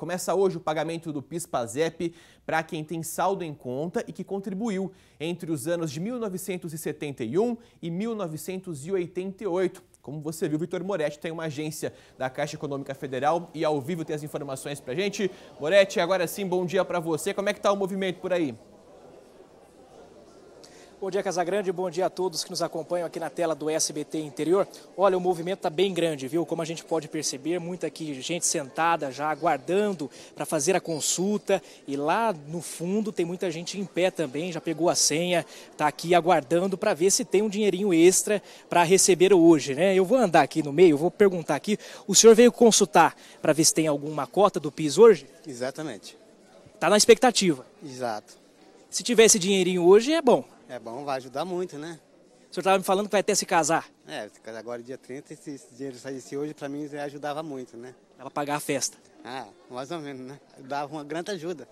Começa hoje o pagamento do PIS/PASEP para quem tem saldo em conta e que contribuiu entre os anos de 1971 e 1988. Como você viu, Vitor Moretti tem uma agência da Caixa Econômica Federal e ao vivo tem as informações para gente. Moretti, agora sim, bom dia para você. Como é que está o movimento por aí? Bom dia, Casagrande. Bom dia a todos que nos acompanham aqui na tela do SBT Interior. Olha, o movimento está bem grande, viu? Como a gente pode perceber, muita aqui, gente sentada já aguardando para fazer a consulta. E lá no fundo tem muita gente em pé também, já pegou a senha, está aqui aguardando para ver se tem um dinheirinho extra para receber hoje, né? Eu vou andar aqui no meio, vou perguntar aqui. O senhor veio consultar para ver se tem alguma cota do PIS hoje? Exatamente. Está na expectativa. Exato. Se tiver esse dinheirinho hoje, é bom. É bom, vai ajudar muito, né? O senhor estava me falando que vai até se casar. É, agora dia 30, se esse dinheiro saísse hoje, para mim ajudava muito, né? Ela pagar a festa. Ah, mais ou menos, né? Dava uma grande ajuda.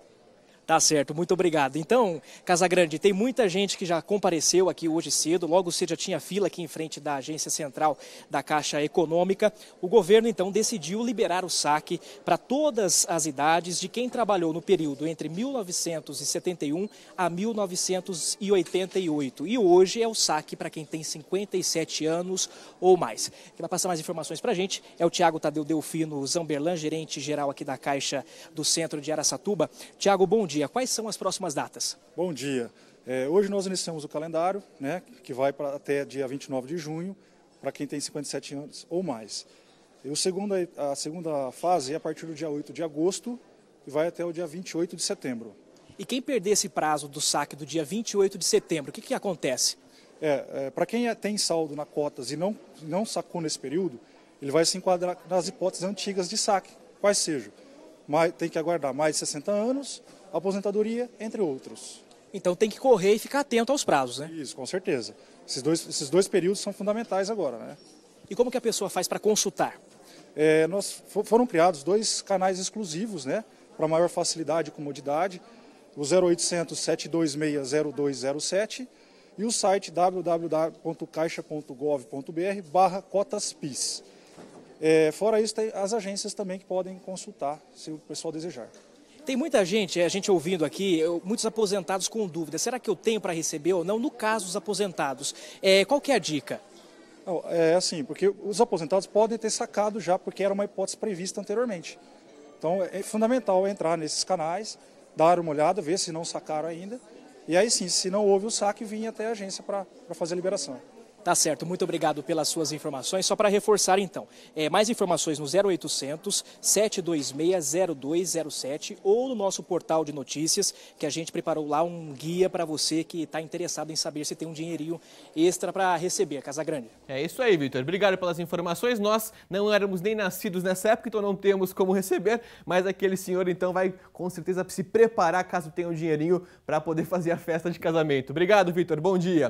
Tá certo, muito obrigado. Então, Casagrande, tem muita gente que já compareceu aqui hoje cedo, logo cedo já tinha fila aqui em frente da agência central da Caixa Econômica. O governo, então, decidiu liberar o saque para todas as idades de quem trabalhou no período entre 1971 a 1988. E hoje é o saque para quem tem 57 anos ou mais. Quem vai passar mais informações para a gente é o Tiago Tadeu Delfino Zamberlan, gerente geral aqui da Caixa do Centro de Araçatuba. Tiago, bom dia dia. Quais são as próximas datas? Bom dia. É, hoje nós iniciamos o calendário, né, que vai pra, até dia 29 de junho, para quem tem 57 anos ou mais. E o segundo, a segunda fase é a partir do dia 8 de agosto e vai até o dia 28 de setembro. E quem perder esse prazo do saque do dia 28 de setembro, o que, que acontece? É, é, para quem é, tem saldo na cotas e não, não sacou nesse período, ele vai se enquadrar nas hipóteses antigas de saque, quais sejam. Mas, tem que aguardar mais de 60 anos, aposentadoria, entre outros. Então tem que correr e ficar atento aos prazos, né? Isso, com certeza. Esses dois, esses dois períodos são fundamentais agora, né? E como que a pessoa faz para consultar? É, nós foram criados dois canais exclusivos, né? Para maior facilidade e comodidade. O 0800 726 0207 e o site www.caixa.gov.br barra cotaspis. É, fora isso, tem as agências também que podem consultar, se o pessoal desejar. Tem muita gente, é, a gente ouvindo aqui, muitos aposentados com dúvida. Será que eu tenho para receber ou não? No caso dos aposentados, é, qual que é a dica? é assim, porque os aposentados podem ter sacado já, porque era uma hipótese prevista anteriormente. Então é, é fundamental entrar nesses canais, dar uma olhada, ver se não sacaram ainda. E aí sim, se não houve o saque, vim até a agência para fazer a liberação. Tá certo, muito obrigado pelas suas informações. Só para reforçar então, é, mais informações no 0800 726 0207 ou no nosso portal de notícias, que a gente preparou lá um guia para você que está interessado em saber se tem um dinheirinho extra para receber, Casa Grande. É isso aí, Vitor. Obrigado pelas informações. Nós não éramos nem nascidos nessa época, então não temos como receber, mas aquele senhor então vai com certeza se preparar caso tenha um dinheirinho para poder fazer a festa de casamento. Obrigado, Vitor. Bom dia.